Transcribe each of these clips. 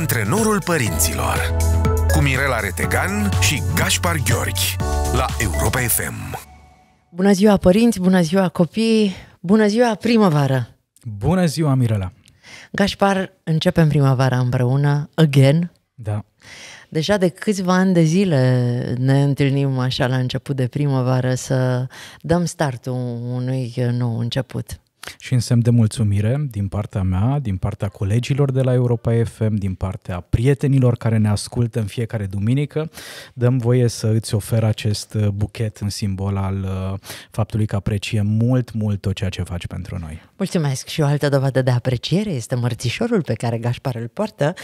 Antrenorul părinților cu Mirela Retegan și Gaspar Gheorghi la Europa FM. Bună ziua părinți, bună ziua copii, bună ziua primăvară! Bună ziua Mirela! Gaspar, începem primăvara împreună, again. Da. Deja de câțiva ani de zile ne întâlnim așa la început de primăvară să dăm startul unui nou început. Și în semn de mulțumire din partea mea, din partea colegilor de la Europa FM, din partea prietenilor care ne ascultă în fiecare duminică, dăm voie să îți ofer acest uh, buchet, în simbol al uh, faptului că apreciem mult, mult tot ceea ce faci pentru noi. Mulțumesc și o altă dovadă de apreciere este mărțișorul pe care Gașpar îl poartă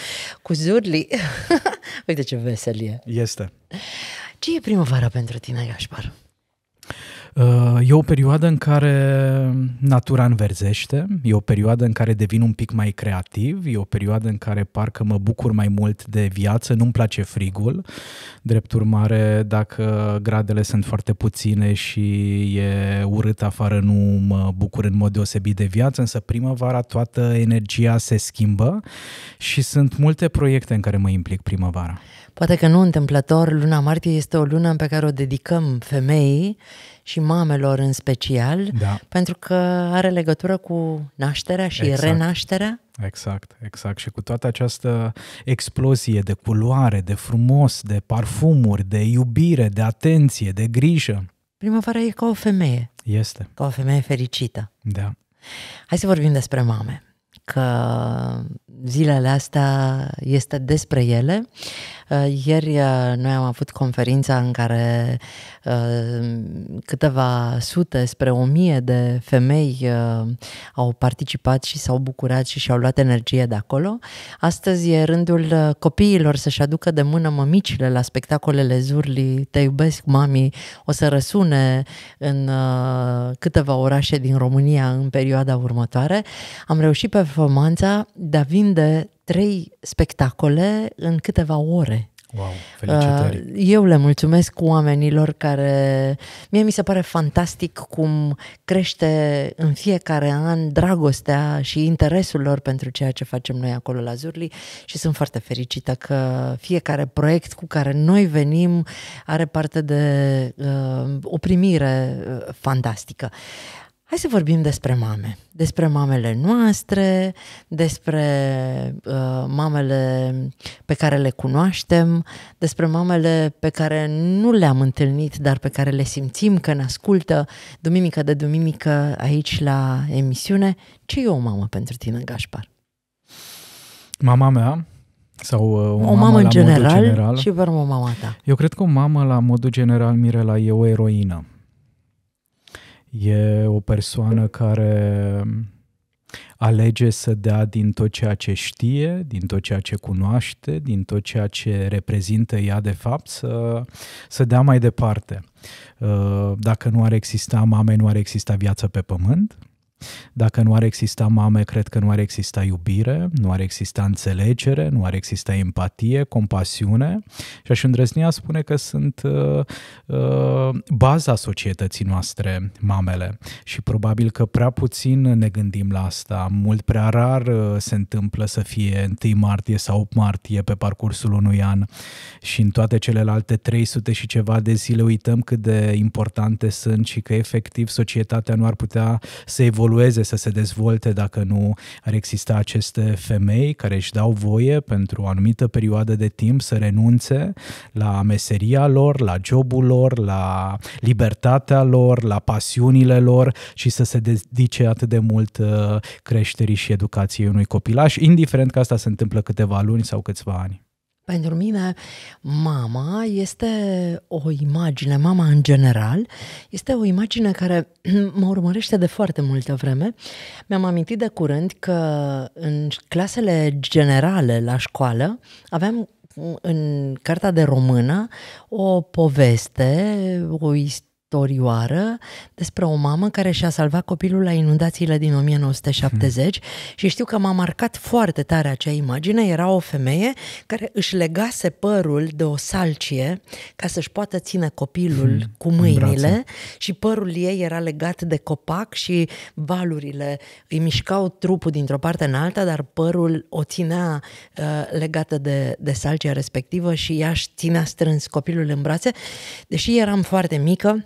cu zurli. Uite ce veselie! Este. Ce e primăvara pentru tine, Gașpar? E o perioadă în care natura înverzește, e o perioadă în care devin un pic mai creativ, e o perioadă în care parcă mă bucur mai mult de viață, nu-mi place frigul. Drept urmare, dacă gradele sunt foarte puține și e urât afară, nu mă bucur în mod deosebit de viață, însă primăvara toată energia se schimbă și sunt multe proiecte în care mă implic primăvara. Poate că nu întâmplător, luna martie este o lună pe care o dedicăm femeii și mamelor în special, da. pentru că are legătură cu nașterea și exact. renașterea. Exact, exact. Și cu toată această explozie de culoare, de frumos, de parfumuri, de iubire, de atenție, de grijă. Primăvara e ca o femeie. Este. Ca o femeie fericită. Da. Hai să vorbim despre mame, că zilele astea este despre ele. Uh, Uh, ieri uh, noi am avut conferința în care uh, câteva sute spre o mie de femei au participat și s-au bucurat și și-au luat energie de acolo. Astăzi e rândul copiilor să-și aducă de mână mămicile la spectacolele Zurli, Te iubesc, mami, o să răsune în câteva orașe din România în perioada următoare. Am reușit pe Fomanța de a vinde trei spectacole în câteva ore. Wow, felicitări! Uh, eu le mulțumesc oamenilor care... Mie mi se pare fantastic cum crește în fiecare an dragostea și interesul lor pentru ceea ce facem noi acolo la Zurli și sunt foarte fericită că fiecare proiect cu care noi venim are parte de uh, o primire uh, fantastică. Hai să vorbim despre mame, despre mamele noastre, despre uh, mamele pe care le cunoaștem, despre mamele pe care nu le-am întâlnit, dar pe care le simțim că ne ascultă duminică de duminică aici la emisiune. Ce e o mamă pentru tine, Gașpar? Mama mea sau uh, o, o mamă, mamă în la general, modul general și vrem o mama ta. Eu cred că o mamă la modul general, Mirela, e o eroină E o persoană care alege să dea din tot ceea ce știe, din tot ceea ce cunoaște, din tot ceea ce reprezintă ea de fapt, să, să dea mai departe. Uh, dacă nu ar exista mame, nu ar exista viață pe pământ. Dacă nu ar exista mame, cred că nu ar exista iubire, nu ar exista înțelegere, nu ar exista empatie, compasiune. Și aș îndrăznia spune că sunt uh, uh, baza societății noastre, mamele. Și probabil că prea puțin ne gândim la asta. Mult prea rar uh, se întâmplă să fie 1 martie sau 8 martie pe parcursul unui an. Și în toate celelalte 300 și ceva de zile uităm cât de importante sunt și că efectiv societatea nu ar putea să evolueze evolueze, să se dezvolte dacă nu ar exista aceste femei care își dau voie pentru o anumită perioadă de timp să renunțe la meseria lor, la jobul lor, la libertatea lor, la pasiunile lor și să se dedice atât de mult uh, creșterii și educației unui copilaș, indiferent că asta se întâmplă câteva luni sau câțiva ani. Pentru mine, mama este o imagine, mama în general, este o imagine care mă urmărește de foarte multă vreme. Mi-am amintit de curând că în clasele generale la școală aveam în cartea de română o poveste, o istorie istorioară despre o mamă care și-a salvat copilul la inundațiile din 1970 hmm. și știu că m-a marcat foarte tare acea imagine. Era o femeie care își legase părul de o salcie ca să-și poată ține copilul hmm. cu mâinile și părul ei era legat de copac și valurile îi mișcau trupul dintr-o parte în alta, dar părul o ținea uh, legată de, de salcia respectivă și ea își ținea strâns copilul în brațe. Deși eram foarte mică,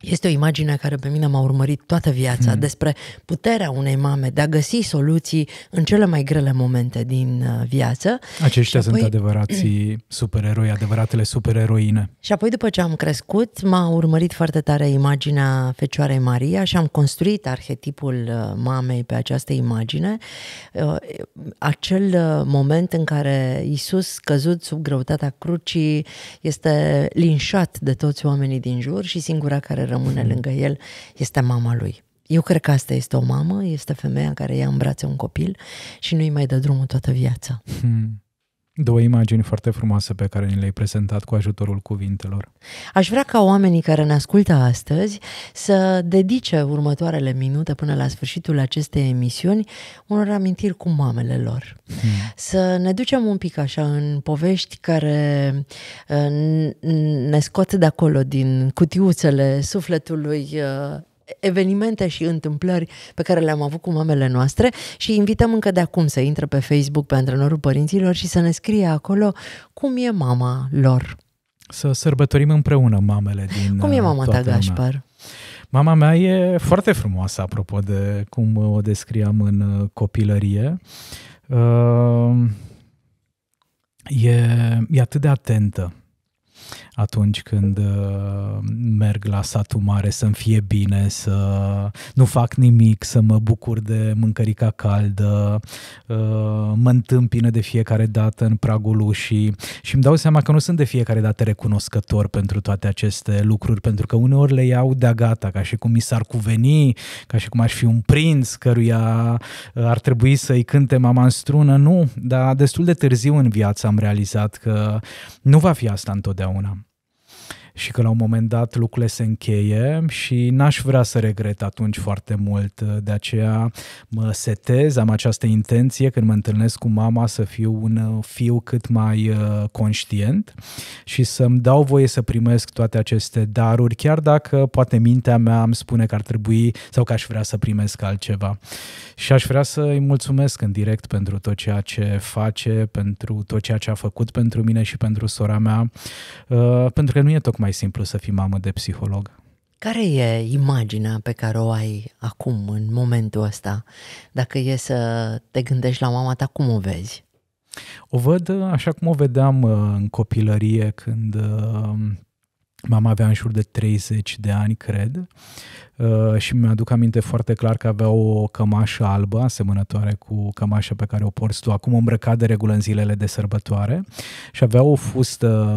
este o imagine care pe mine m-a urmărit toată viața hmm. despre puterea unei mame de a găsi soluții în cele mai grele momente din uh, viață. Aceștia și apoi... sunt adevărații supereroi, adevăratele supereroine. Și apoi după ce am crescut, m-a urmărit foarte tare imaginea Fecioarei Maria și am construit arhetipul uh, mamei pe această imagine. Uh, acel moment în care Isus, căzut sub greutatea crucii, este linșat de toți oamenii din jur și singura care rămâne mhm. lângă el este mama lui. Eu cred că asta este o mamă, este femeia care în brațe un copil și nu-i mai dă drumul toată viața. Hmm. Două imagini foarte frumoase pe care ni le-ai prezentat cu ajutorul cuvintelor. Aș vrea ca oamenii care ne ascultă astăzi să dedice următoarele minute până la sfârșitul acestei emisiuni unor amintiri cu mamele lor. Hmm. Să ne ducem un pic așa în povești care uh, ne scot de acolo din cutiuțele sufletului uh, evenimente și întâmplări pe care le-am avut cu mamele noastre și invităm încă de acum să intre pe Facebook pe Antrenorul Părinților și să ne scrie acolo cum e mama lor. Să sărbătorim împreună mamele din Cum e uh, mama ta, Gașpar? Mama mea e foarte frumoasă, apropo de cum o descriam în uh, copilărie. Uh, e, e atât de atentă atunci când uh, merg la satul mare să-mi fie bine, să nu fac nimic, să mă bucur de mâncărica caldă, uh, mă întâmpină de fiecare dată în pragul ușii și îmi dau seama că nu sunt de fiecare dată recunoscător pentru toate aceste lucruri, pentru că uneori le iau de-a gata, ca și cum mi s-ar cuveni, ca și cum aș fi un prinț căruia uh, ar trebui să-i cânte mama în strună, nu, dar destul de târziu în viață am realizat că nu va fi asta întotdeauna și că la un moment dat lucrurile se încheie și n-aș vrea să regret atunci foarte mult. De aceea mă setez, am această intenție când mă întâlnesc cu mama să fiu un uh, fiu cât mai uh, conștient și să-mi dau voie să primesc toate aceste daruri, chiar dacă poate mintea mea îmi spune că ar trebui sau că aș vrea să primesc altceva. Și aș vrea să îi mulțumesc în direct pentru tot ceea ce face, pentru tot ceea ce a făcut pentru mine și pentru sora mea, uh, pentru că nu e tocmai mai simplu să fii mamă de psiholog? Care e imaginea pe care o ai acum, în momentul ăsta? Dacă e să te gândești la mama ta, cum o vezi? O văd uh, așa cum o vedeam uh, în copilărie, când uh, mama avea în jur de 30 de ani, cred, Uh, și mi-aduc aminte foarte clar că avea o cămașă albă asemănătoare cu cămașa pe care o porți tu acum îmbrăcat de regulă în zilele de sărbătoare și avea o fustă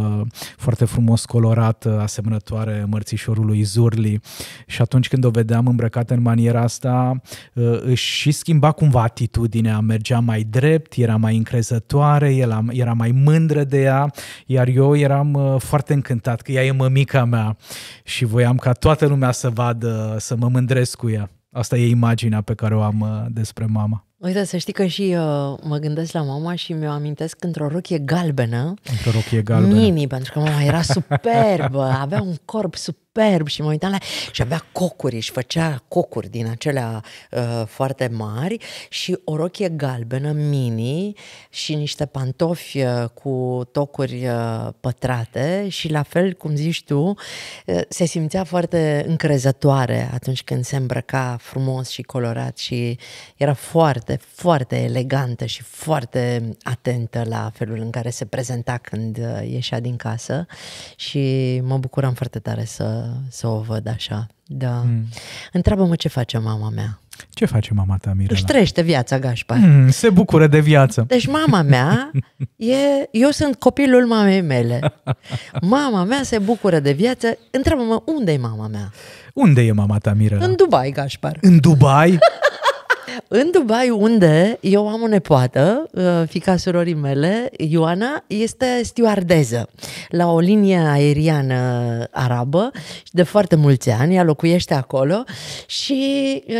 foarte frumos colorată asemănătoare mărțișorului Zurli și atunci când o vedeam îmbrăcată în maniera asta uh, își și schimba cumva atitudinea, mergea mai drept, era mai încrezătoare, era mai mândră de ea, iar eu eram uh, foarte încântat că ea e mămica mea și voiam ca toată lumea să vadă să mă mândresc cu ea. Asta e imaginea pe care o am uh, despre mama. Uite, să știi că și uh, mă gândesc la mama și mi-o amintesc într-o rochie galbenă. Într-o rochie galbenă. Mini, pentru că mama era superbă, avea un corp superb și mă uitam la și avea cocuri și făcea cocuri din acelea uh, foarte mari și o rochie galbenă mini și niște pantofi uh, cu tocuri uh, pătrate și la fel, cum zici tu, uh, se simțea foarte încrezătoare atunci când se îmbrăca frumos și colorat și era foarte foarte, foarte elegantă și foarte atentă la felul în care se prezenta când uh, ieșea din casă și mă bucuram foarte tare să, să o văd așa. Da. Mm. Întreabă-mă ce face mama mea. Ce face mama ta, Mirela? Își trăiește viața, Gașpar. Mm, se bucură de viață. Deci mama mea e... Eu sunt copilul mamei mele. Mama mea se bucură de viață. Întreabă-mă, unde e mama mea? Unde e mama ta, Mirela? În Dubai, Gașpar. În Dubai? În Dubai, unde eu am o nepoată, uh, fica surorii mele, Ioana, este stewardeză la o linie aeriană arabă și de foarte mulți ani, ea locuiește acolo și uh,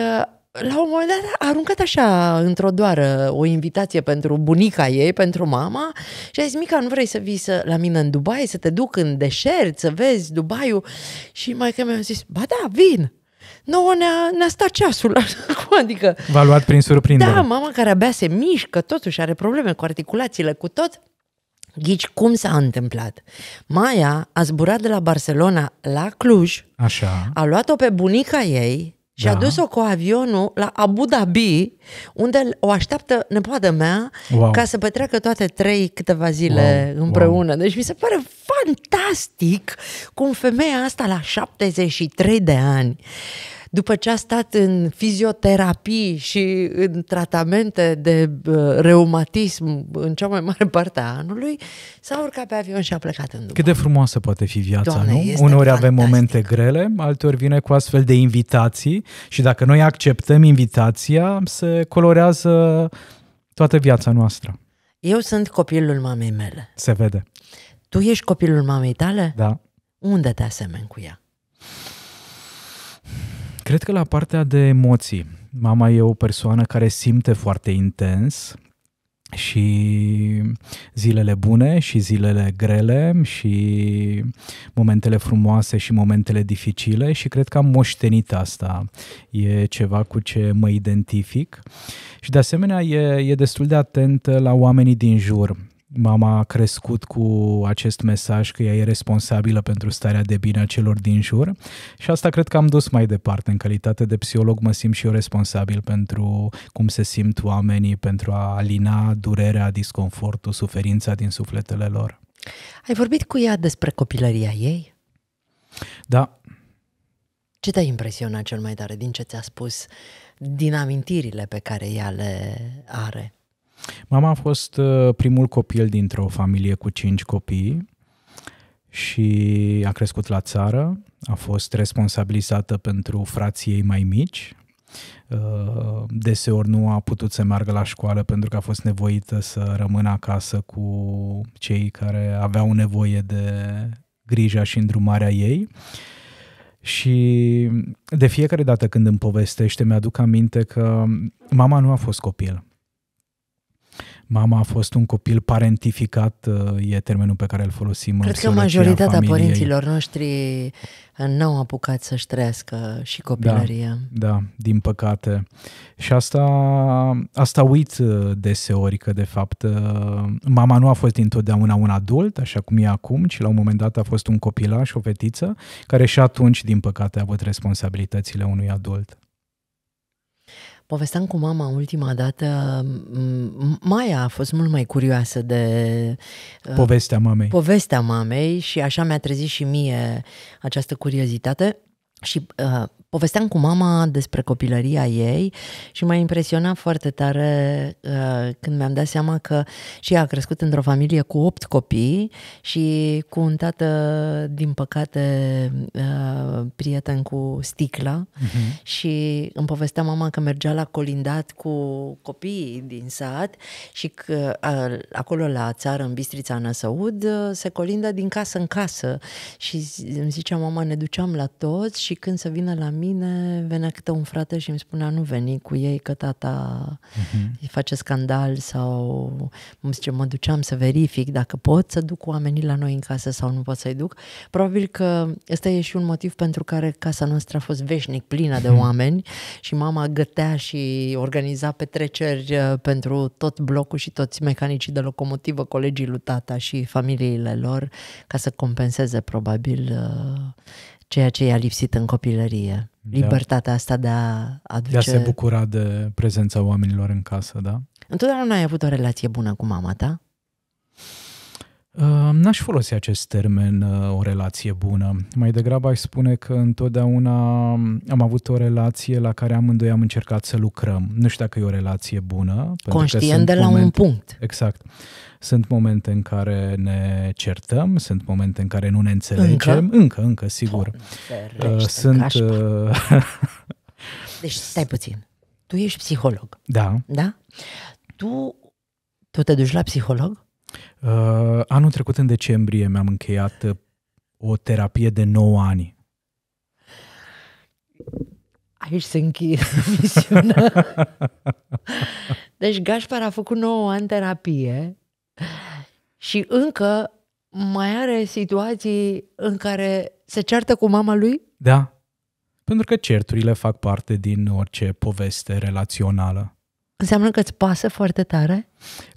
la un moment dat a aruncat așa într-o doară o invitație pentru bunica ei, pentru mama și a zis, Mica, nu vrei să vii să, la mine în Dubai, să te duc în deșert, să vezi Dubaiul? Și mai că mi-a zis, ba da, vin! nouă ne-a, ne stat ceasul. adică... V-a luat prin surprindere. Da, mama care abia se mișcă, totuși are probleme cu articulațiile, cu tot. Ghici cum s-a întâmplat. Maia a zburat de la Barcelona la Cluj, Așa. a luat-o pe bunica ei și da. a dus-o cu avionul la Abu Dhabi, unde o așteaptă nepoada mea wow. ca să petreacă toate trei câteva zile wow. împreună. Deci mi se pare fantastic cum femeia asta la 73 de ani după ce a stat în fizioterapii și în tratamente de reumatism în cea mai mare parte a anului, s-a urcat pe avion și a plecat în Dubai. Cât de frumoasă poate fi viața, Doamne, nu? Uneori fantastic. avem momente grele, alteori vine cu astfel de invitații și dacă noi acceptăm invitația, se colorează toată viața noastră. Eu sunt copilul mamei mele. Se vede. Tu ești copilul mamei tale? Da. Unde te asemeni cu ea? Cred că la partea de emoții. Mama e o persoană care simte foarte intens și zilele bune și zilele grele și momentele frumoase și momentele dificile și cred că am moștenit asta. E ceva cu ce mă identific și de asemenea e, e destul de atent la oamenii din jur mama a crescut cu acest mesaj că ea e responsabilă pentru starea de bine a celor din jur și asta cred că am dus mai departe. În calitate de psiholog mă simt și eu responsabil pentru cum se simt oamenii, pentru a alina durerea, disconfortul, suferința din sufletele lor. Ai vorbit cu ea despre copilăria ei? Da. Ce te-a impresionat cel mai tare din ce ți-a spus din amintirile pe care ea le are? Mama a fost uh, primul copil dintr-o familie cu cinci copii și a crescut la țară, a fost responsabilizată pentru frații ei mai mici. Uh, deseori nu a putut să meargă la școală pentru că a fost nevoită să rămână acasă cu cei care aveau nevoie de grija și îndrumarea ei. Și de fiecare dată când îmi povestește, mi-aduc aminte că mama nu a fost copil mama a fost un copil parentificat, uh, e termenul pe care îl folosim Cred în că majoritatea familiei. părinților noștri uh, n-au apucat să-și trăiască și da, copilăria. Da, da, din păcate. Și asta, asta uit uh, deseori, că de fapt mama nu a fost întotdeauna un adult, așa cum e acum, ci la un moment dat a fost un copilaș, o fetiță, care și atunci, din păcate, a avut responsabilitățile unui adult. Povesteam cu mama ultima dată, Maia a fost mult mai curioasă de... Uh, povestea mamei. Povestea mamei și așa mi-a trezit și mie această curiozitate. Și uh, povesteam cu mama despre copilăria ei și m-a impresionat foarte tare uh, când mi-am dat seama că și ea a crescut într-o familie cu opt copii și cu un tată, din păcate, uh, prieten cu sticla uh-huh. și îmi povestea mama că mergea la colindat cu copiii din sat și că uh, acolo la țară, în Bistrița Năsăud, uh, se colindă din casă în casă și îmi zicea mama, ne duceam la toți și și când să vină la mine, venea câte un frate și îmi spunea nu veni cu ei că tata uh-huh. îi face scandal sau zice mă duceam să verific dacă pot să duc oamenii la noi în casă sau nu pot să-i duc. Probabil că ăsta e și un motiv pentru care casa noastră a fost veșnic plină de mhm. oameni și mama gătea și organiza petreceri uh, pentru tot blocul și toți mecanicii de locomotivă, colegii lui tata și familiile lor ca să compenseze probabil uh, ceea ce i-a lipsit în copilărie. Da. Libertatea asta de a aduce... De a se bucura de prezența oamenilor în casă, da? Întotdeauna ai avut o relație bună cu mama ta? N-aș folosi acest termen uh, o relație bună. Mai degrabă aș spune că întotdeauna am avut o relație la care amândoi am încercat să lucrăm. Nu știu dacă e o relație bună. Conștient de la momente, un punct. Exact. Sunt momente în care ne certăm, sunt momente în care nu ne înțelegem. Încă, încă, încă sigur. Ferește, uh, sunt. Uh, deci, stai puțin. Tu ești psiholog. Da. Da? Tu, tu te duci la psiholog? Uh, anul trecut, în decembrie, mi-am încheiat uh, o terapie de 9 ani. Aici se încheie misiunea. deci Gașpar a făcut 9 ani terapie și încă mai are situații în care se ceartă cu mama lui? Da. Pentru că certurile fac parte din orice poveste relațională. Înseamnă că îți pasă foarte tare?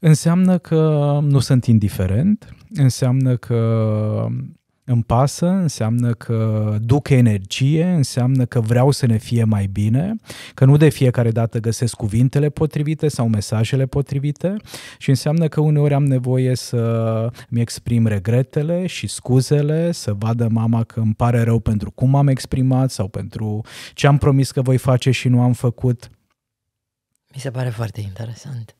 Înseamnă că nu sunt indiferent, înseamnă că îmi pasă, înseamnă că duc energie, înseamnă că vreau să ne fie mai bine, că nu de fiecare dată găsesc cuvintele potrivite sau mesajele potrivite și înseamnă că uneori am nevoie să mi exprim regretele și scuzele, să vadă mama că îmi pare rău pentru cum am exprimat sau pentru ce am promis că voi face și nu am făcut. Mi se pare foarte interesant.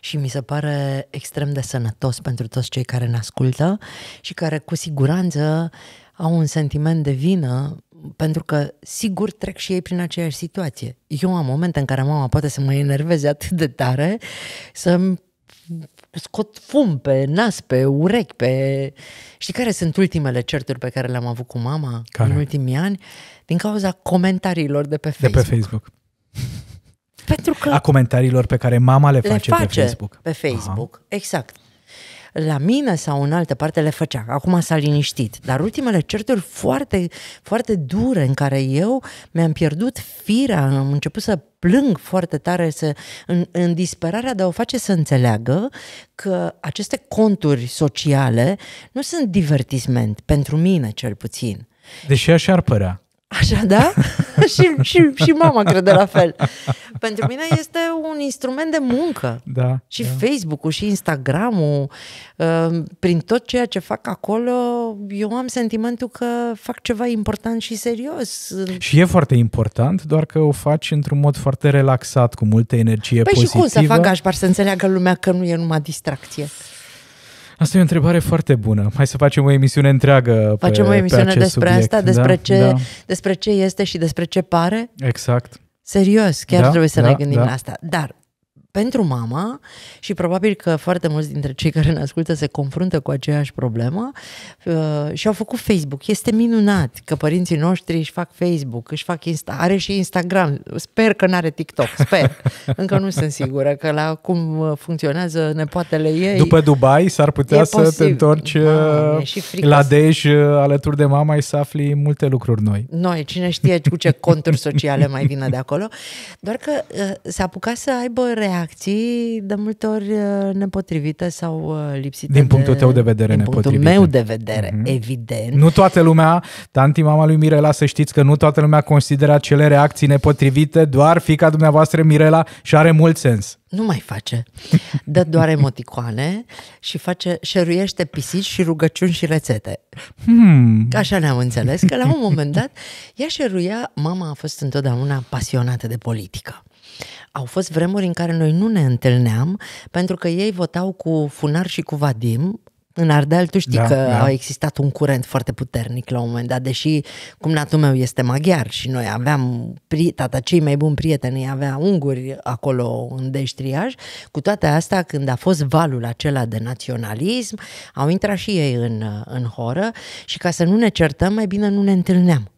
Și mi se pare extrem de sănătos pentru toți cei care ne ascultă și care cu siguranță au un sentiment de vină pentru că sigur trec și ei prin aceeași situație. Eu am momente în care mama poate să mă enerveze atât de tare să scot fum pe nas, pe urechi, pe... Știi care sunt ultimele certuri pe care le-am avut cu mama care? în ultimii ani? Din cauza comentariilor de pe Facebook. De pe Facebook. Pentru că a comentariilor pe care mama le face, le face pe Facebook. Pe Facebook, Aha. exact. La mine sau în altă parte le făcea. Acum s-a liniștit. Dar ultimele certuri foarte, foarte dure în care eu mi-am pierdut firea, am început să plâng foarte tare să, în, în disperarea de a o face să înțeleagă că aceste conturi sociale nu sunt divertisment, pentru mine cel puțin. Deși așa ar părea. Așa, da? și, și, și mama crede la fel. Pentru mine este un instrument de muncă. Da, și da. Facebook-ul, și Instagram-ul, ehm, prin tot ceea ce fac acolo, eu am sentimentul că fac ceva important și serios. Și e foarte important, doar că o faci într-un mod foarte relaxat, cu multă energie păi pozitivă. Păi și cum să fac așa, să înțeleagă lumea că nu e numai distracție? Asta e o întrebare foarte bună. Hai să facem o emisiune întreagă pe, Facem o emisiune pe acest despre subiect, asta, despre, da? Ce, da. despre ce este și despre ce pare. Exact. Serios, chiar da, trebuie să da, ne gândim da. la asta. Da. Dar pentru mama și probabil că foarte mulți dintre cei care ne ascultă se confruntă cu aceeași problemă uh, și au făcut Facebook. Este minunat că părinții noștri își fac Facebook, își fac Insta, are și Instagram. Sper că nu are TikTok, sper. Încă nu sunt sigură că la cum uh, funcționează nepoatele ei. După Dubai s-ar putea să posibil. te întorci uh, la Dej uh, alături de mama și să afli multe lucruri noi. Noi, cine știe cu ce conturi sociale mai vină de acolo. Doar că uh, s-a apucat să aibă reacții reacții de multe ori uh, nepotrivite sau uh, lipsite Din punctul de, tău de vedere din nepotrivite. punctul meu de vedere, mm-hmm. evident. Nu toată lumea, tanti mama lui Mirela, să știți că nu toată lumea consideră acele reacții nepotrivite, doar fica dumneavoastră Mirela și are mult sens. Nu mai face. Dă doar emoticoane și face, șeruiește pisici și rugăciuni și rețete. Hmm. Așa ne-am înțeles că la un moment dat ea șeruia, mama a fost întotdeauna pasionată de politică au fost vremuri în care noi nu ne întâlneam pentru că ei votau cu Funar și cu Vadim, în Ardeal tu știi da, că da. a existat un curent foarte puternic la un moment dat, deși cumnatul meu este maghiar și noi aveam, tata cei mai buni prieteni avea unguri acolo în deștriaj, cu toate astea când a fost valul acela de naționalism, au intrat și ei în, în horă și ca să nu ne certăm, mai bine nu ne întâlneam.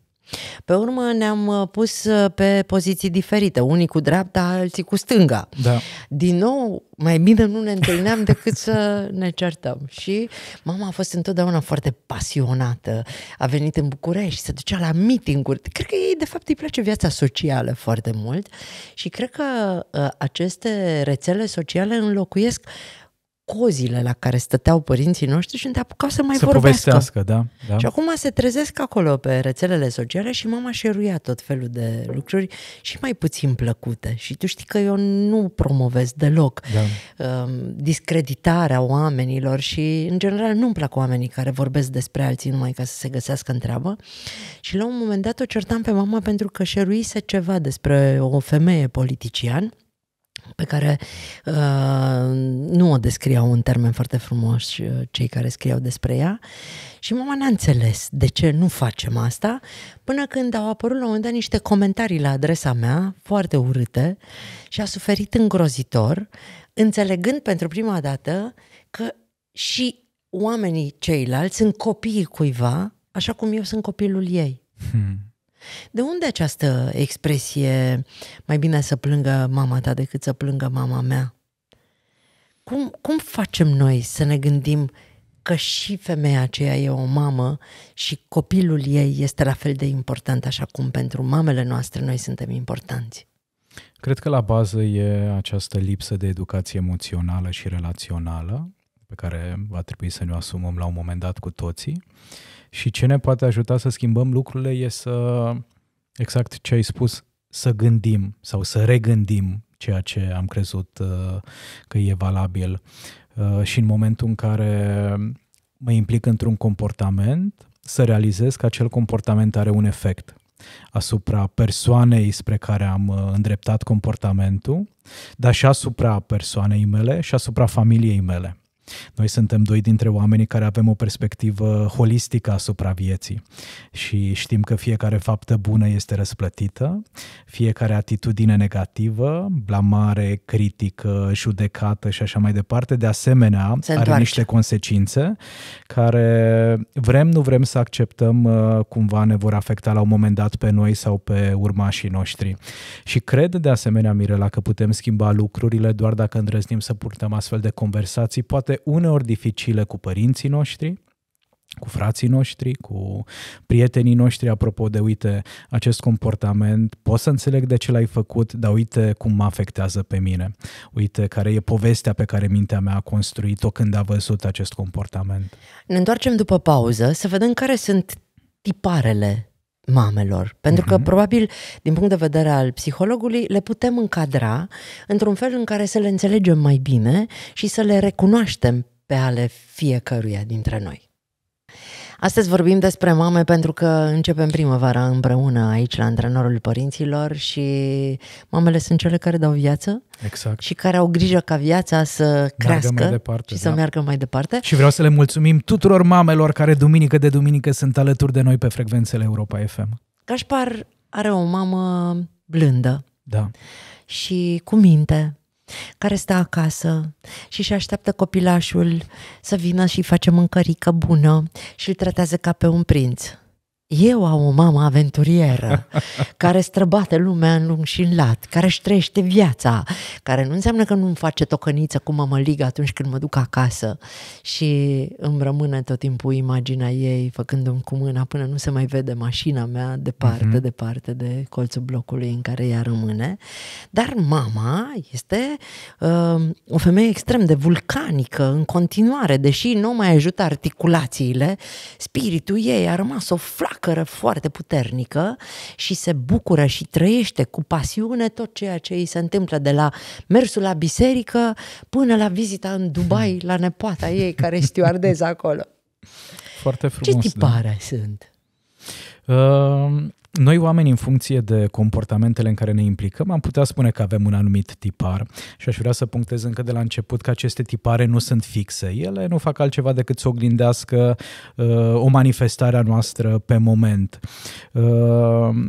Pe urmă ne-am uh, pus uh, pe poziții diferite, unii cu dreapta, alții cu stânga. Da. Din nou, mai bine nu ne întâlneam decât să ne certăm. Și mama a fost întotdeauna foarte pasionată. A venit în București, se ducea la meeting-uri. Cred că ei, de fapt, îi place viața socială foarte mult și cred că uh, aceste rețele sociale înlocuiesc cozile la care stăteau părinții noștri și nu te apucau să mai să vorbească. povestească, da, da. Și acum se trezesc acolo pe rețelele sociale și mama șeruia tot felul de lucruri și mai puțin plăcute. Și tu știi că eu nu promovez deloc da. Um, discreditarea oamenilor și, în general, nu-mi plac oamenii care vorbesc despre alții numai ca să se găsească în treabă. Și la un moment dat o certam pe mama pentru că șeruise ceva despre o femeie politician pe care uh, nu o descriau în termen foarte frumos uh, cei care scriau despre ea și mama n-a înțeles de ce nu facem asta până când au apărut la un moment dat niște comentarii la adresa mea foarte urâte și a suferit îngrozitor înțelegând pentru prima dată că și oamenii ceilalți sunt copiii cuiva așa cum eu sunt copilul ei. Hmm. De unde această expresie, mai bine să plângă mama ta decât să plângă mama mea? Cum, cum facem noi să ne gândim că și femeia aceea e o mamă și copilul ei este la fel de important așa cum pentru mamele noastre noi suntem importanți? Cred că la bază e această lipsă de educație emoțională și relațională pe care va trebui să ne asumăm la un moment dat cu toții și ce ne poate ajuta să schimbăm lucrurile e să, exact ce ai spus, să gândim sau să regândim ceea ce am crezut uh, că e valabil. Uh, și în momentul în care mă implic într-un comportament, să realizez că acel comportament are un efect asupra persoanei spre care am uh, îndreptat comportamentul, dar și asupra persoanei mele și asupra familiei mele. Noi suntem doi dintre oamenii care avem o perspectivă holistică asupra vieții și știm că fiecare faptă bună este răsplătită, fiecare atitudine negativă, blamare, critică, judecată și așa mai departe, de asemenea are niște consecințe care vrem, nu vrem să acceptăm uh, cumva ne vor afecta la un moment dat pe noi sau pe urmașii noștri. Și cred de asemenea, Mirela, că putem schimba lucrurile doar dacă îndrăznim să purtăm astfel de conversații, poate este uneori dificilă cu părinții noștri, cu frații noștri, cu prietenii noștri, apropo de, uite, acest comportament, pot să înțeleg de ce l-ai făcut, dar uite cum mă afectează pe mine. Uite care e povestea pe care mintea mea a construit-o când a văzut acest comportament. Ne întoarcem după pauză să vedem care sunt tiparele mamelor. Pentru că, uh-huh. probabil, din punct de vedere al psihologului, le putem încadra într-un fel în care să le înțelegem mai bine și să le recunoaștem pe ale fiecăruia dintre noi. Astăzi vorbim despre mame pentru că începem primăvara împreună aici la antrenorul părinților și mamele sunt cele care dau viață exact. și care au grijă ca viața să crească mai departe, și să da. meargă mai departe. Și vreau să le mulțumim tuturor mamelor care duminică de duminică sunt alături de noi pe frecvențele Europa FM. Gașpar are o mamă blândă da. și cu minte care stă acasă și își așteaptă copilașul să vină și face mâncărică bună și îl tratează ca pe un prinț. Eu am o mamă aventurieră care străbate lumea în lung și în lat, care își trăiește viața, care nu înseamnă că nu-mi face tocăniță mă lig atunci când mă duc acasă și îmi rămâne tot timpul imaginea ei făcându-mi cu mâna până nu se mai vede mașina mea departe, uh-huh. departe de colțul blocului în care ea rămâne. Dar mama este uh, o femeie extrem de vulcanică în continuare, deși nu mai ajută articulațiile, spiritul ei a rămas o flacă flacără foarte puternică și se bucură și trăiește cu pasiune tot ceea ce îi se întâmplă de la mersul la biserică până la vizita în Dubai hmm. la nepoata ei care stewardez acolo. Foarte frumos. Ce da. tipare da. sunt? Uh, noi oameni, în funcție de comportamentele în care ne implicăm, am putea spune că avem un anumit tipar și aș vrea să punctez încă de la început că aceste tipare nu sunt fixe. Ele nu fac altceva decât să oglindească uh, o manifestare a noastră pe moment. Uh,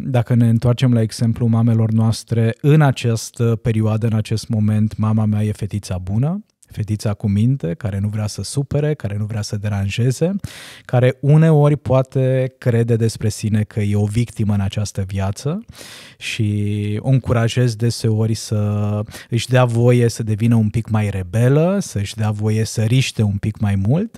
dacă ne întoarcem la exemplu mamelor noastre, în această perioadă, în acest moment, mama mea e fetița bună, fetița cu minte, care nu vrea să supere, care nu vrea să deranjeze, care uneori poate crede despre sine că e o victimă în această viață și o încurajez deseori să își dea voie să devină un pic mai rebelă, să-și dea voie să riște un pic mai mult.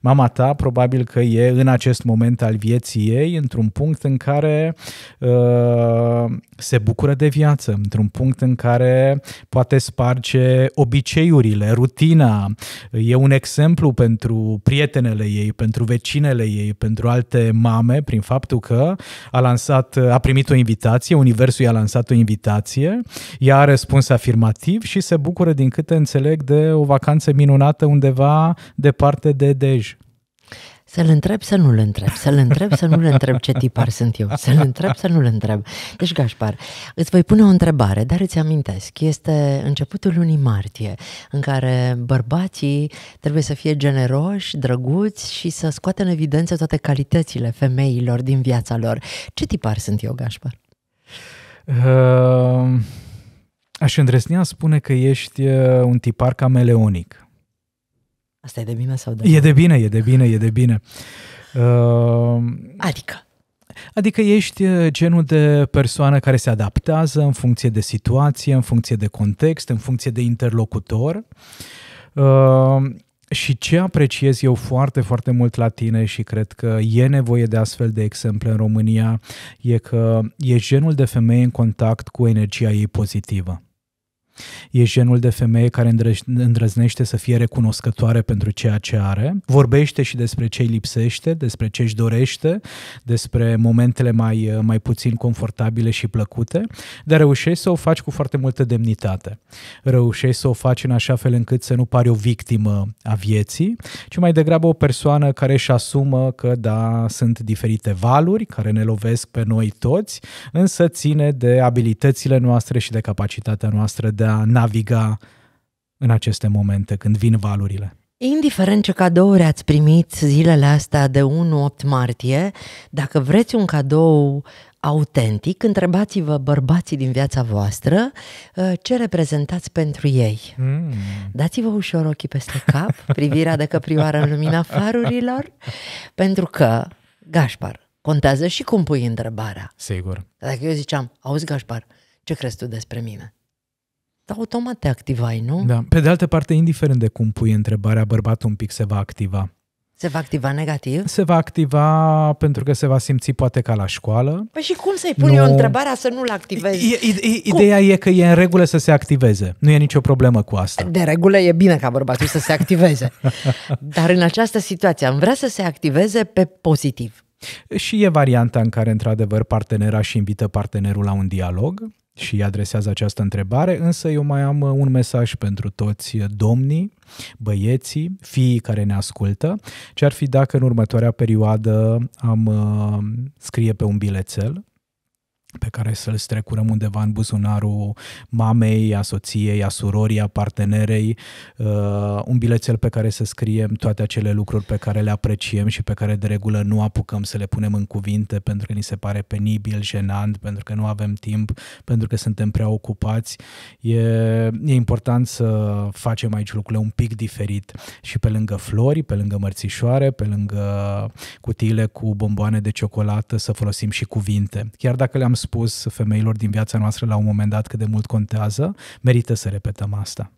Mama ta probabil că e în acest moment al vieții ei într-un punct în care uh, se bucură de viață, într-un punct în care poate sparge obiceiurile, rutinele, Tina e un exemplu pentru prietenele ei, pentru vecinele ei, pentru alte mame, prin faptul că a lansat, a primit o invitație, Universul i-a lansat o invitație, ea a răspuns afirmativ și se bucură din câte înțeleg de o vacanță minunată undeva departe de Dej. Să-l întreb, să nu-l întreb, să-l întreb, să nu-l întreb ce tipar sunt eu, să-l întreb, să nu-l întreb. Deci, Gașpar, îți voi pune o întrebare, dar îți amintesc, este începutul lunii martie, în care bărbații trebuie să fie generoși, drăguți și să scoată în evidență toate calitățile femeilor din viața lor. Ce tipar sunt eu, Gașpar? Uh, aș îndrăznea spune că ești eh, un tipar cameleonic. Asta e de bine sau de bine? E de bine, e de bine, e de bine. Uh, adică? Adică ești uh, genul de persoană care se adaptează în funcție de situație, în funcție de context, în funcție de interlocutor. Uh, și ce apreciez eu foarte, foarte mult la tine și cred că e nevoie de astfel de exemple în România, e că e genul de femeie în contact cu energia ei pozitivă. E genul de femeie care îndrăznește să fie recunoscătoare pentru ceea ce are, vorbește și despre ce îi lipsește, despre ce își dorește, despre momentele mai, mai puțin confortabile și plăcute, dar reușești să o faci cu foarte multă demnitate. Reușești să o faci în așa fel încât să nu pari o victimă a vieții, ci mai degrabă o persoană care își asumă că, da, sunt diferite valuri care ne lovesc pe noi toți, însă ține de abilitățile noastre și de capacitatea noastră de a naviga în aceste momente când vin valurile? Indiferent ce cadouri ați primit zilele astea de 1-8 martie, dacă vreți un cadou autentic, întrebați-vă bărbații din viața voastră uh, ce reprezentați pentru ei. Mm. Dați-vă ușor ochii peste cap, privirea de căprioară în lumina farurilor, pentru că, Gașpar, contează și cum pui întrebarea. Sigur. Dacă eu ziceam, auzi Gașpar, ce crezi tu despre mine? automat te activai, nu? Da. Pe de altă parte, indiferent de cum pui întrebarea, bărbatul un pic se va activa. Se va activa negativ? Se va activa pentru că se va simți poate ca la școală. Păi și cum să-i pun nu... eu întrebarea să nu-l activezi? I- i- ideea cum? e că e în regulă să se activeze. Nu e nicio problemă cu asta. De regulă e bine ca bărbatul să se activeze. Dar în această situație am vrea să se activeze pe pozitiv. Și e varianta în care, într-adevăr, partenera și invită partenerul la un dialog și adresează această întrebare, însă eu mai am uh, un mesaj pentru toți uh, domnii, băieții, fiii care ne ascultă, ce ar fi dacă în următoarea perioadă am uh, scrie pe un bilețel pe care să-l strecurăm undeva în buzunarul mamei, a soției, a surorii, a partenerei, uh, un bilețel pe care să scriem toate acele lucruri pe care le apreciem și pe care de regulă nu apucăm să le punem în cuvinte pentru că ni se pare penibil, jenant, pentru că nu avem timp, pentru că suntem prea ocupați. E, e important să facem aici lucrurile un pic diferit și pe lângă flori, pe lângă mărțișoare, pe lângă cutiile cu bomboane de ciocolată, să folosim și cuvinte. Chiar dacă le-am spus femeilor din viața noastră la un moment dat cât de mult contează, merită să repetăm asta.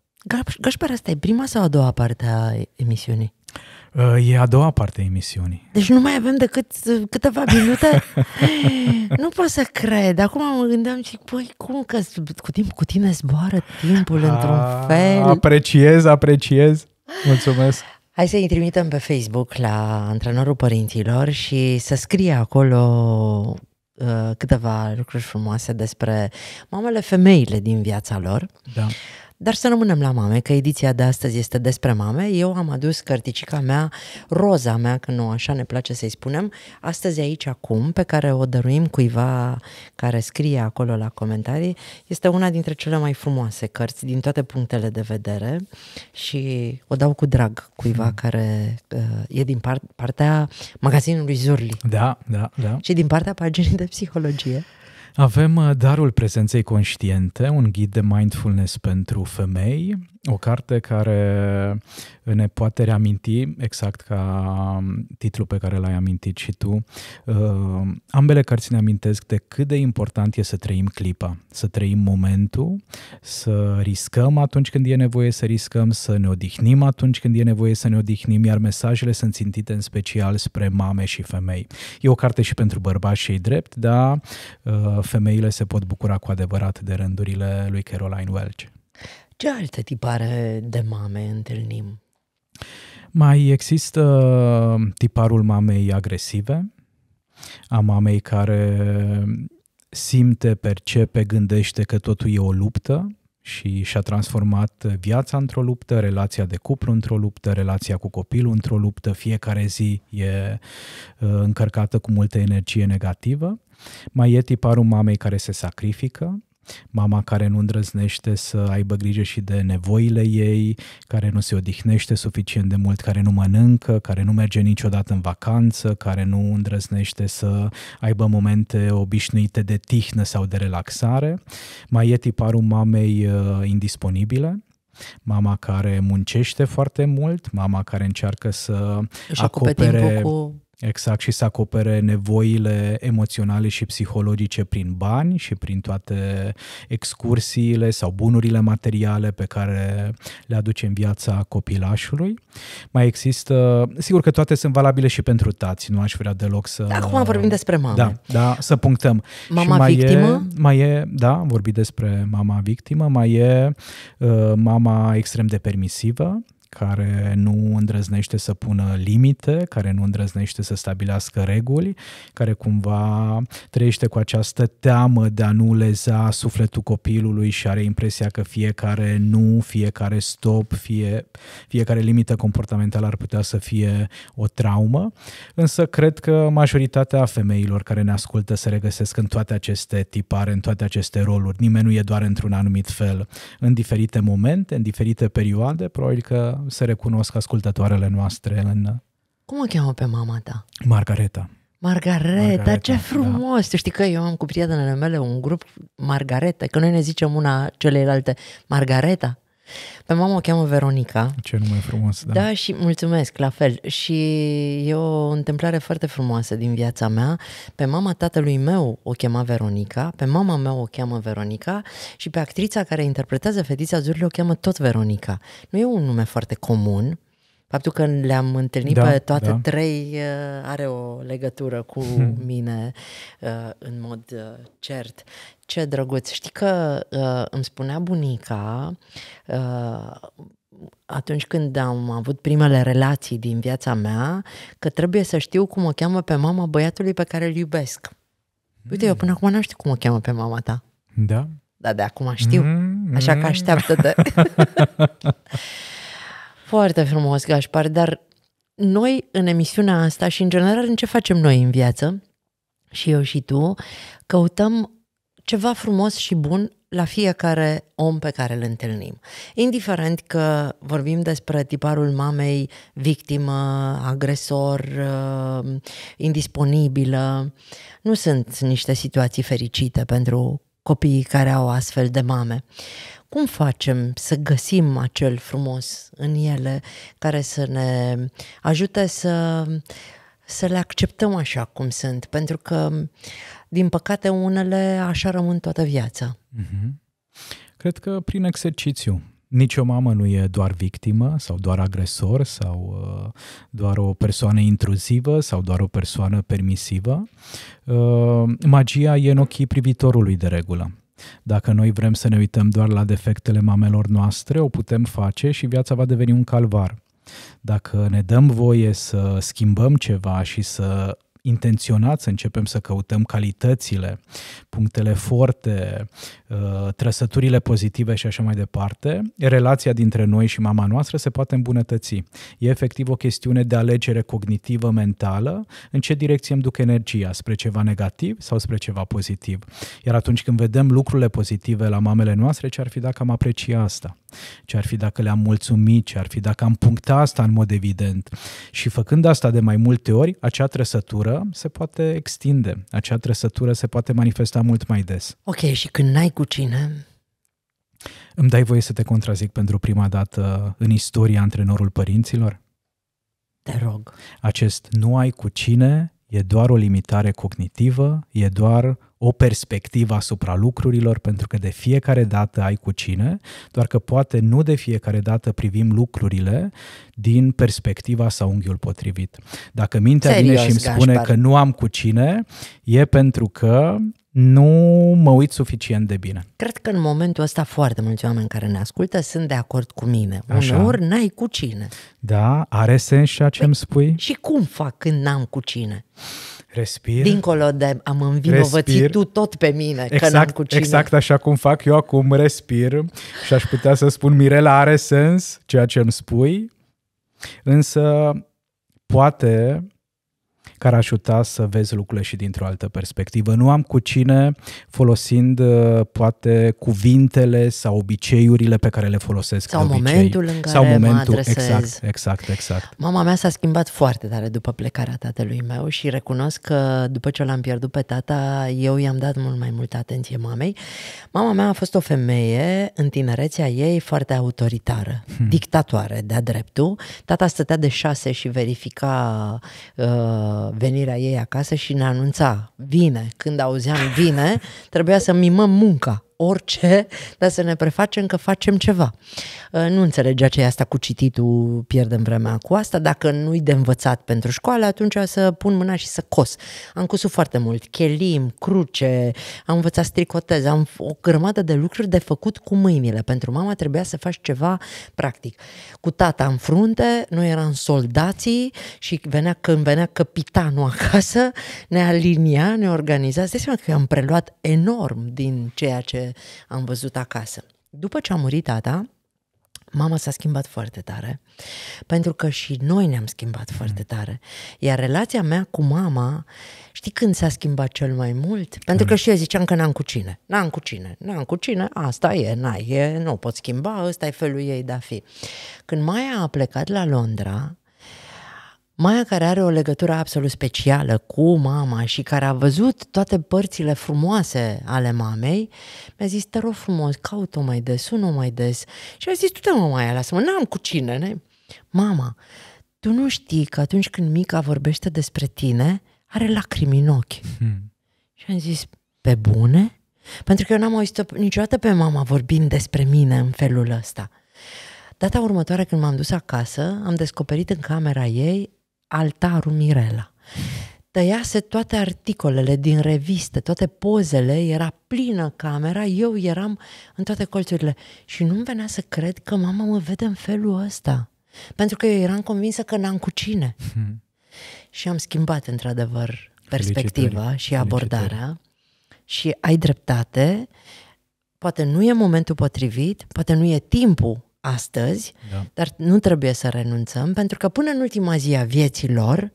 Gașpar, asta e prima sau a doua parte a emisiunii? Uh, e a doua parte a emisiunii. Deci nu mai avem decât uh, câteva minute? nu pot să cred. Acum mă gândeam și, păi, cum că cu, timp, cu tine zboară timpul a, într-un fel? Apreciez, apreciez. Mulțumesc. Hai să-i trimitem pe Facebook la antrenorul părinților și să scrie acolo Uh, câteva lucruri frumoase despre mamele femeile din viața lor. Da. Dar să rămânem la mame, că ediția de astăzi este despre mame. Eu am adus cărticica mea, roza mea, că nu așa ne place să-i spunem, astăzi aici acum, pe care o dăruim cuiva care scrie acolo la comentarii. Este una dintre cele mai frumoase cărți din toate punctele de vedere și o dau cu drag cuiva mm. care uh, e din par- partea magazinului Zurli. Da, da, da. Și din partea paginii de psihologie. Avem uh, Darul Prezenței Conștiente, un ghid de mindfulness pentru femei, o carte care ne poate reaminti, exact ca um, titlul pe care l-ai amintit și tu, uh, ambele cărți ne amintesc de cât de important e să trăim clipa, să trăim momentul, să riscăm atunci când e nevoie să riscăm, să ne odihnim atunci când e nevoie să ne odihnim, iar mesajele sunt țintite în special spre mame și femei. E o carte și pentru bărbați și drept, dar uh, femeile se pot bucura cu adevărat de rândurile lui Caroline Welch. Ce alte tipare de mame întâlnim? Mai există tiparul mamei agresive, a mamei care simte, percepe, gândește că totul e o luptă și și-a transformat viața într-o luptă, relația de cuplu într-o luptă, relația cu copilul într-o luptă, fiecare zi e uh, încărcată cu multă energie negativă. Mai e tiparul mamei care se sacrifică, mama care nu îndrăznește să aibă grijă și de nevoile ei, care nu se odihnește suficient de mult, care nu mănâncă, care nu merge niciodată în vacanță, care nu îndrăznește să aibă momente obișnuite de tihnă sau de relaxare. Mai e tiparul mamei uh, indisponibile, mama care muncește foarte mult, mama care încearcă să își acopere timpul cu Exact, și să acopere nevoile emoționale și psihologice prin bani și prin toate excursiile sau bunurile materiale pe care le aduce în viața copilașului. Mai există, sigur că toate sunt valabile și pentru tați, nu aș vrea deloc să... Da, acum vorbim despre mame. Da, da să punctăm. Mama și mai victimă? E, mai e, da, am vorbit despre mama victimă, mai e uh, mama extrem de permisivă, care nu îndrăznește să pună limite, care nu îndrăznește să stabilească reguli, care cumva trăiește cu această teamă de a nu leza sufletul copilului și are impresia că fiecare nu, fiecare stop, fie, fiecare limită comportamentală ar putea să fie o traumă, însă cred că majoritatea femeilor care ne ascultă se regăsesc în toate aceste tipare, în toate aceste roluri. Nimeni nu e doar într-un anumit fel. În diferite momente, în diferite perioade, probabil că să recunosc ascultătoarele noastre în... Cum o cheamă pe mama ta? Margareta. Margareta, Margareta ce da. frumos! Da. știi că eu am cu prietenele mele un grup Margareta, că noi ne zicem una celelalte Margareta. Pe mama o cheamă Veronica. Ce nume frumos, da. Da, și mulțumesc, la fel. Și e o întâmplare foarte frumoasă din viața mea. Pe mama tatălui meu o chema Veronica, pe mama mea o cheamă Veronica și pe actrița care interpretează Fetița Zurli o cheamă tot Veronica. Nu e un nume foarte comun, Faptul că le-am întâlnit da, pe toate da. trei uh, are o legătură cu hmm. mine uh, în mod uh, cert. Ce drăguț! Știi că îmi spunea bunica atunci când am avut primele relații din viața mea că trebuie să știu cum o cheamă pe mama băiatului pe care îl iubesc. Uite, eu hmm. până acum nu știu cum o cheamă pe mama ta. Da? Da, de acum știu. Hmm, Așa că așteaptă de... Foarte frumos, Gașpar, dar noi în emisiunea asta și în general în ce facem noi în viață, și eu și tu, căutăm ceva frumos și bun la fiecare om pe care îl întâlnim. Indiferent că vorbim despre tiparul mamei victimă, agresor, uh, indisponibilă, nu sunt niște situații fericite pentru copiii care au astfel de mame. Cum facem să găsim acel frumos în ele care să ne ajute să, să le acceptăm așa cum sunt? Pentru că, din păcate, unele așa rămân toată viața. Mm-hmm. Cred că prin exercițiu, nicio mamă nu e doar victimă sau doar agresor sau uh, doar o persoană intruzivă sau doar o persoană permisivă. Uh, magia e în ochii privitorului de regulă. Dacă noi vrem să ne uităm doar la defectele mamelor noastre, o putem face și viața va deveni un calvar. Dacă ne dăm voie să schimbăm ceva și să intenționat să începem să căutăm calitățile, punctele forte, uh, trăsăturile pozitive și așa mai departe, relația dintre noi și mama noastră se poate îmbunătăți. E efectiv o chestiune de alegere cognitivă mentală, în ce direcție îmi duc energia, spre ceva negativ sau spre ceva pozitiv. Iar atunci când vedem lucrurile pozitive la mamele noastre, ce ar fi dacă am aprecia asta? ce ar fi dacă le-am mulțumit, ce ar fi dacă am punctat asta în mod evident. Și făcând asta de mai multe ori, acea trăsătură se poate extinde, acea trăsătură se poate manifesta mult mai des. Ok, și când n-ai cu cine, îmi dai voie să te contrazic pentru prima dată în istoria antrenorul părinților? Te rog. Acest nu ai cu cine e doar o limitare cognitivă, e doar o perspectivă asupra lucrurilor, pentru că de fiecare dată ai cu cine, doar că poate nu de fiecare dată privim lucrurile din perspectiva sau unghiul potrivit. Dacă mintea Serios, vine și îmi spune că nu am cu cine, e pentru că nu mă uit suficient de bine. Cred că în momentul ăsta foarte mulți oameni care ne ascultă sunt de acord cu mine. Așa. Uneori n-ai cu cine. Da, are sens ceea ce păi, îmi spui? Și cum fac când n-am cu cine? Respir. Dincolo de am învinovățit tu tot pe mine, exact, că n-am exact, cu cine. Exact așa cum fac eu acum, respir și aș putea să spun Mirela are sens ceea ce îmi spui, însă poate care ajuta să vezi lucrurile și dintr-o altă perspectivă. Nu am cu cine folosind uh, poate cuvintele sau obiceiurile pe care le folosesc sau obicei. momentul în care sau momentul, mă adresez. Exact, exact, exact. Mama mea s-a schimbat foarte tare după plecarea tatălui meu și recunosc că după ce l-am pierdut pe tata, eu i-am dat mult mai multă atenție mamei. Mama mea a fost o femeie în tinerețea ei foarte autoritară, hmm. dictatoare de-a dreptul. Tata stătea de șase și verifica uh, venirea ei acasă și ne anunța, vine, când auzeam vine, trebuia să mimăm munca orice, dar să ne prefacem că facem ceva. Uh, nu înțelegea ce e asta cu cititul, pierdem vremea cu asta. Dacă nu-i de învățat pentru școală, atunci să pun mâna și să cos. Am cusut foarte mult chelim, cruce, am învățat stricotez, am o grămadă de lucruri de făcut cu mâinile. Pentru mama trebuia să faci ceva practic. Cu tata în frunte, noi eram soldații și venea, când venea capitanul acasă, ne alinia, ne organiza. Îți seama că am preluat enorm din ceea ce am văzut acasă. După ce a murit tata, mama s-a schimbat foarte tare, pentru că și noi ne-am schimbat mm. foarte tare. Iar relația mea cu mama, știi când s-a schimbat cel mai mult? Pentru că mm. și eu ziceam că n-am cu cine, n-am cu cine, n-am cu cine, asta e, n e, nu pot schimba, ăsta e felul ei de a fi. Când Maia a plecat la Londra, Maia care are o legătură absolut specială cu mama și care a văzut toate părțile frumoase ale mamei, mi-a zis, te rog frumos, caut-o mai des, sună mai des. Și a zis, tu te mă, Maia, lasă-mă, n-am cu cine. Ne? Mama, tu nu știi că atunci când mica vorbește despre tine, are lacrimi în ochi. Hmm. Și am zis, pe bune? Pentru că eu n-am auzit niciodată pe mama vorbind despre mine în felul ăsta. Data următoare când m-am dus acasă, am descoperit în camera ei Altarul Mirela. Tăiase toate articolele din reviste, toate pozele, era plină camera, eu eram în toate colțurile. Și nu-mi venea să cred că mama mă vede în felul ăsta. Pentru că eu eram convinsă că n-am cu cine. Hmm. Și am schimbat, într-adevăr, perspectiva și abordarea. Felicitări. Și ai dreptate, poate nu e momentul potrivit, poate nu e timpul astăzi, da. dar nu trebuie să renunțăm, pentru că până în ultima zi a vieții lor,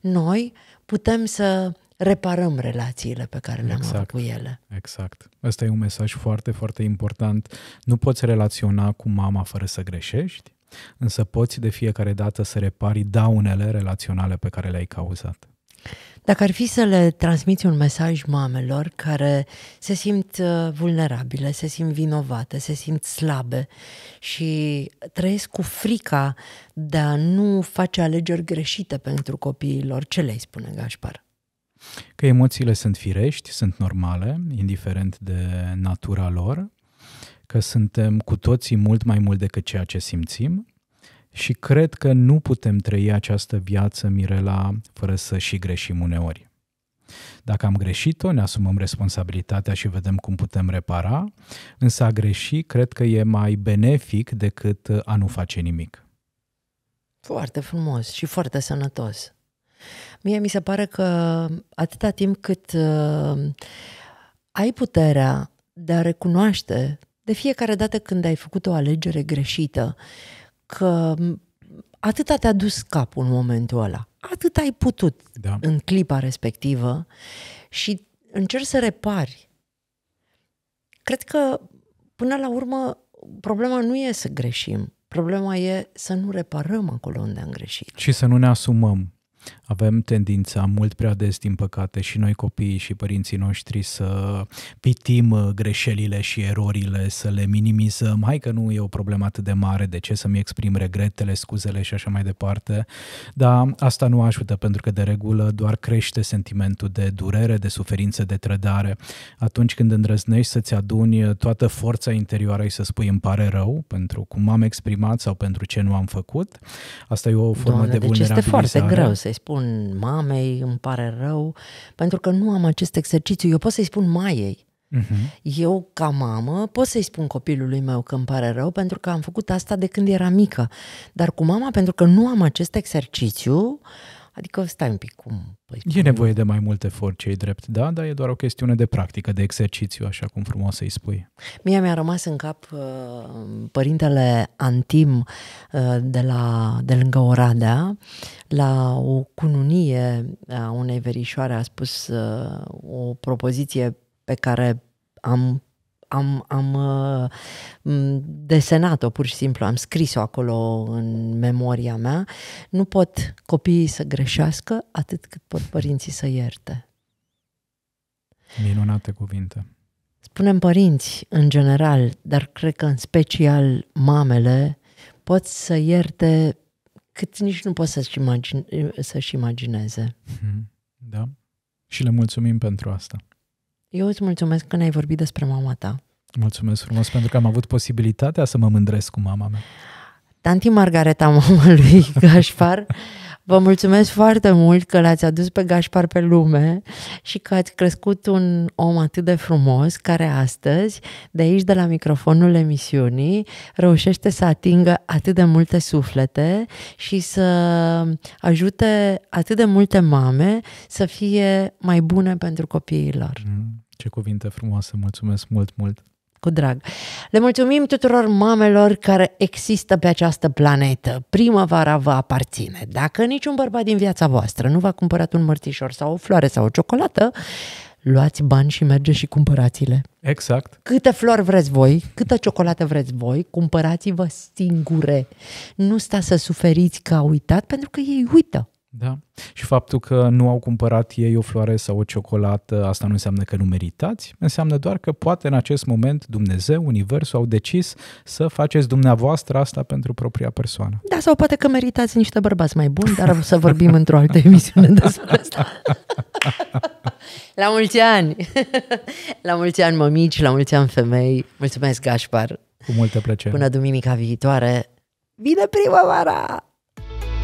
noi putem să reparăm relațiile pe care le-am exact, avut cu ele. Exact. Asta e un mesaj foarte, foarte important. Nu poți relaționa cu mama fără să greșești, însă poți de fiecare dată să repari daunele relaționale pe care le-ai cauzat. Dacă ar fi să le transmiți un mesaj mamelor care se simt uh, vulnerabile, se simt vinovate, se simt slabe și trăiesc cu frica de a nu face alegeri greșite pentru copiilor, ce le-ai spune, Gașpar? Că emoțiile sunt firești, sunt normale, indiferent de natura lor, că suntem cu toții mult mai mult decât ceea ce simțim, și cred că nu putem trăi această viață, Mirela, fără să și greșim uneori. Dacă am greșit-o, ne asumăm responsabilitatea și vedem cum putem repara, însă a greși cred că e mai benefic decât a nu face nimic. Foarte frumos și foarte sănătos. Mie mi se pare că atâta timp cât uh, ai puterea de a recunoaște de fiecare dată când ai făcut o alegere greșită, uh, că atât te-a dus capul în momentul ăla. Atât ai putut da. în clipa respectivă și încerci să repari. Cred că, până la urmă, problema nu e să greșim. Problema e să nu reparăm acolo unde am greșit. Și să nu ne asumăm avem tendința mult prea des, din păcate, și noi copiii și părinții noștri să pitim uh, greșelile și erorile, să le minimizăm. Hai că nu e o problemă atât de mare, de ce să-mi exprim regretele, scuzele și așa mai departe. Dar asta nu ajută, pentru că de regulă doar crește sentimentul de durere, de suferință, de trădare. Atunci când îndrăznești să-ți aduni uh, toată forța interioară și să spui îmi pare rău pentru cum am exprimat sau pentru ce nu am făcut, asta e o formă Doamne, de deci vulnerabilizare. este foarte greu să spun mamei, îmi pare rău, pentru că nu am acest exercițiu. Eu pot să-i spun maiei. Uh-huh. Eu, ca mamă, pot să-i spun copilului meu că îmi pare rău pentru că am făcut asta de când era mică. Dar cu mama, pentru că nu am acest exercițiu, uh, Adică stai un pic cum... Păi, e cum... nevoie de mai mult efort, ce drept, da? Dar e doar o chestiune de practică, de exercițiu, așa cum frumos să-i spui. Mie mi-a rămas în cap uh, părintele Antim uh, de, la, de lângă Oradea, la o cununie a unei verișoare a spus uh, o propoziție pe care am am, am uh, desenat-o pur și simplu, am scris-o acolo în memoria mea. Nu pot copiii să greșească atât cât pot părinții să ierte. Minunate cuvinte. Spunem părinți în general, dar cred că în special mamele pot să ierte cât nici nu pot să-și, imagine, să-și imagineze. Mhm. Da. Și le mulțumim pentru asta. Eu îți mulțumesc că ne-ai vorbit despre mama ta. Mulțumesc frumos pentru că am avut posibilitatea să mă mândresc cu mama mea. Tanti Margareta, mama lui Gașpar, vă mulțumesc foarte mult că l-ați adus pe Gașpar pe lume și că ați crescut un om atât de frumos care astăzi, de aici, de la microfonul emisiunii, reușește să atingă atât de multe suflete și să ajute atât de multe mame să fie mai bune pentru copiii lor. Mm. Ce cuvinte frumoase, mulțumesc mult, mult! Cu drag! Le mulțumim tuturor mamelor care există pe această planetă. Primăvara vă aparține. Dacă niciun bărbat din viața voastră nu v-a cumpărat un mărțișor sau o floare sau o ciocolată, luați bani și mergeți și cumpărați-le. Exact. Câte flori vreți voi, câtă ciocolată vreți voi, cumpărați-vă singure. Nu sta să suferiți că a uitat, pentru că ei uită. Da. Și faptul că nu au cumpărat ei o floare sau o ciocolată, asta nu înseamnă că nu meritați, înseamnă doar că poate în acest moment Dumnezeu, Universul au decis să faceți dumneavoastră asta pentru propria persoană. Da, sau poate că meritați niște bărbați mai buni, dar să vorbim într-o altă emisiune despre asta. la mulți ani! la mulți ani, mămici, la mulți ani, femei. Mulțumesc, Gașpar! Cu multă plăcere! Până duminica viitoare! Vine primăvara!